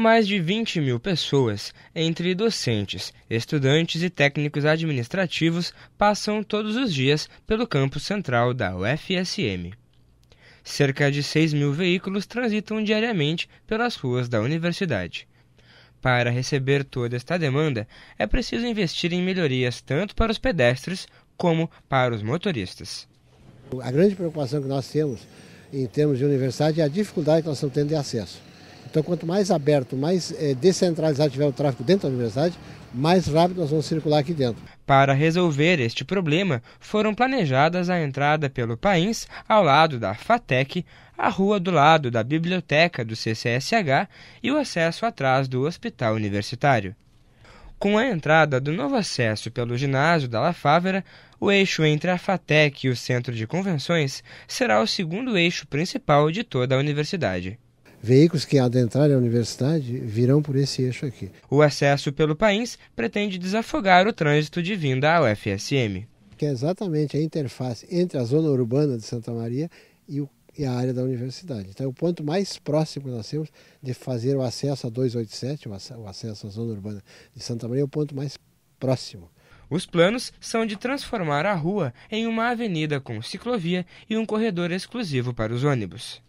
mais de 20 mil pessoas, entre docentes, estudantes e técnicos administrativos, passam todos os dias pelo campus central da UFSM. Cerca de 6 mil veículos transitam diariamente pelas ruas da universidade. Para receber toda esta demanda, é preciso investir em melhorias tanto para os pedestres como para os motoristas. A grande preocupação que nós temos em termos de universidade é a dificuldade que nós estamos tendo de acesso. Então, quanto mais aberto, mais é, descentralizado tiver o tráfego dentro da universidade, mais rápido nós vamos circular aqui dentro. Para resolver este problema, foram planejadas a entrada pelo país, ao lado da FATEC, a rua do lado da biblioteca do CCSH e o acesso atrás do Hospital Universitário. Com a entrada do novo acesso pelo ginásio da La Fávera, o eixo entre a FATEC e o Centro de Convenções será o segundo eixo principal de toda a universidade. Veículos que adentrarem a universidade virão por esse eixo aqui. O acesso pelo país pretende desafogar o trânsito de vinda ao FSM, Que é exatamente a interface entre a zona urbana de Santa Maria e, o, e a área da universidade. Então, é o ponto mais próximo que nós temos de fazer o acesso a 287, o acesso à zona urbana de Santa Maria, é o ponto mais próximo. Os planos são de transformar a rua em uma avenida com ciclovia e um corredor exclusivo para os ônibus.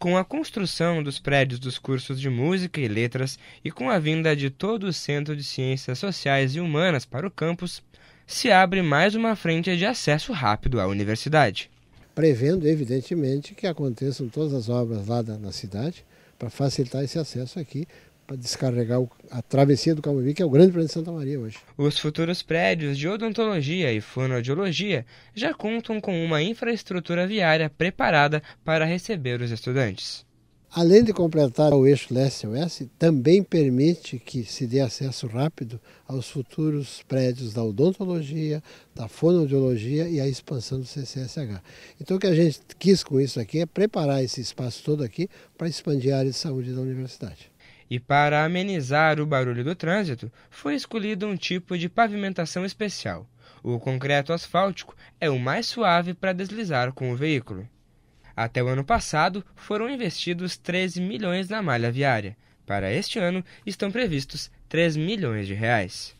Com a construção dos prédios dos cursos de música e letras e com a vinda de todo o Centro de Ciências Sociais e Humanas para o campus, se abre mais uma frente de acesso rápido à universidade. Prevendo, evidentemente, que aconteçam todas as obras lá na cidade para facilitar esse acesso aqui para descarregar a travessia do Camuí, que é o grande prédio de Santa Maria hoje. Os futuros prédios de odontologia e fonoaudiologia já contam com uma infraestrutura viária preparada para receber os estudantes. Além de completar o eixo leste-oeste, também permite que se dê acesso rápido aos futuros prédios da odontologia, da fonoaudiologia e a expansão do CCSH. Então o que a gente quis com isso aqui é preparar esse espaço todo aqui para expandir a área de saúde da universidade. E para amenizar o barulho do trânsito, foi escolhido um tipo de pavimentação especial. O concreto asfáltico é o mais suave para deslizar com o veículo. Até o ano passado, foram investidos 13 milhões na malha viária. Para este ano, estão previstos 3 milhões de reais.